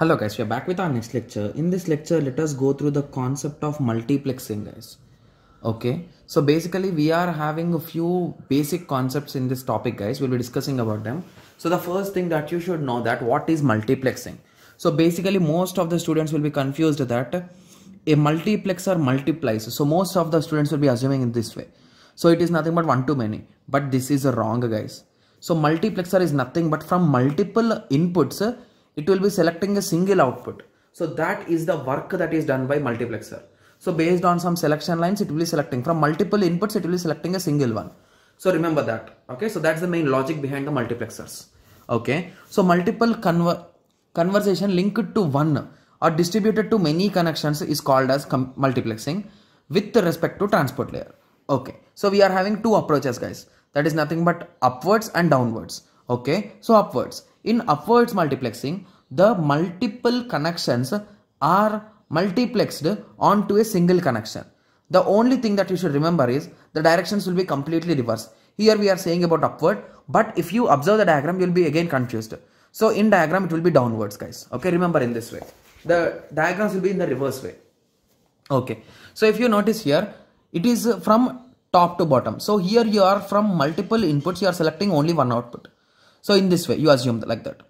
Hello guys, we are back with our next lecture. In this lecture, let us go through the concept of multiplexing guys. Okay, so basically we are having a few basic concepts in this topic guys. We'll be discussing about them. So the first thing that you should know that what is multiplexing. So basically most of the students will be confused that a multiplexer multiplies. So most of the students will be assuming in this way. So it is nothing but one to many. But this is wrong guys. So multiplexer is nothing but from multiple inputs it will be selecting a single output so that is the work that is done by multiplexer so based on some selection lines it will be selecting from multiple inputs it will be selecting a single one so remember that okay so that's the main logic behind the multiplexers okay so multiple conver conversation linked to one or distributed to many connections is called as multiplexing with respect to transport layer okay so we are having two approaches guys that is nothing but upwards and downwards okay so upwards in upwards multiplexing, the multiple connections are multiplexed onto a single connection. The only thing that you should remember is the directions will be completely reversed. Here we are saying about upward, but if you observe the diagram, you'll be again confused. So in diagram, it will be downwards, guys. Okay, remember in this way. The diagrams will be in the reverse way. Okay, so if you notice here, it is from top to bottom. So here you are from multiple inputs, you are selecting only one output. So in this way, you assume like that.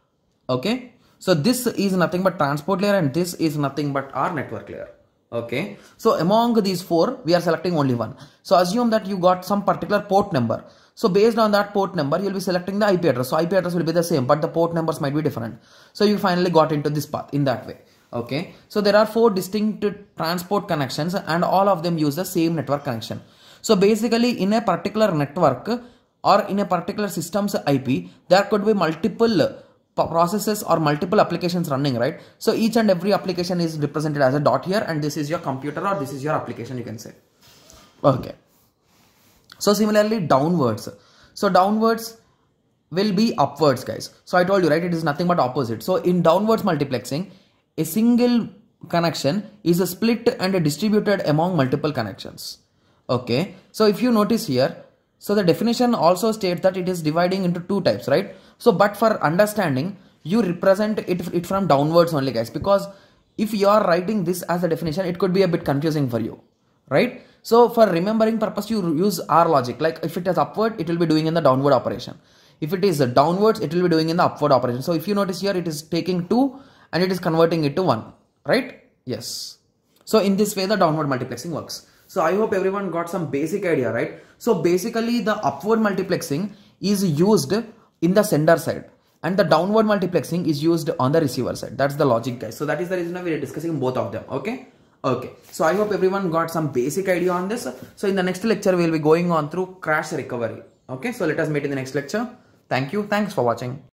Okay. So this is nothing but transport layer and this is nothing but our network layer. Okay. So among these four, we are selecting only one. So assume that you got some particular port number. So based on that port number, you'll be selecting the IP address. So IP address will be the same, but the port numbers might be different. So you finally got into this path in that way. Okay. So there are four distinct transport connections and all of them use the same network connection. So basically in a particular network, or in a particular system's IP, there could be multiple uh, processes or multiple applications running, right? So each and every application is represented as a dot here and this is your computer or this is your application you can say. Okay. So similarly downwards. So downwards will be upwards guys. So I told you right it is nothing but opposite. So in downwards multiplexing a single connection is split and distributed among multiple connections. Okay. So if you notice here so the definition also states that it is dividing into two types, right? So but for understanding, you represent it, it from downwards only guys because if you are writing this as a definition, it could be a bit confusing for you, right? So for remembering purpose, you use R logic. Like if it is upward, it will be doing in the downward operation. If it is downwards, it will be doing in the upward operation. So if you notice here, it is taking 2 and it is converting it to 1, right? Yes. So in this way, the downward multiplexing works. So I hope everyone got some basic idea, right? So basically the upward multiplexing is used in the sender side and the downward multiplexing is used on the receiver side. That's the logic guys. So that is the reason why we are discussing both of them. Okay. Okay. So I hope everyone got some basic idea on this. So in the next lecture, we'll be going on through crash recovery. Okay. So let us meet in the next lecture. Thank you. Thanks for watching.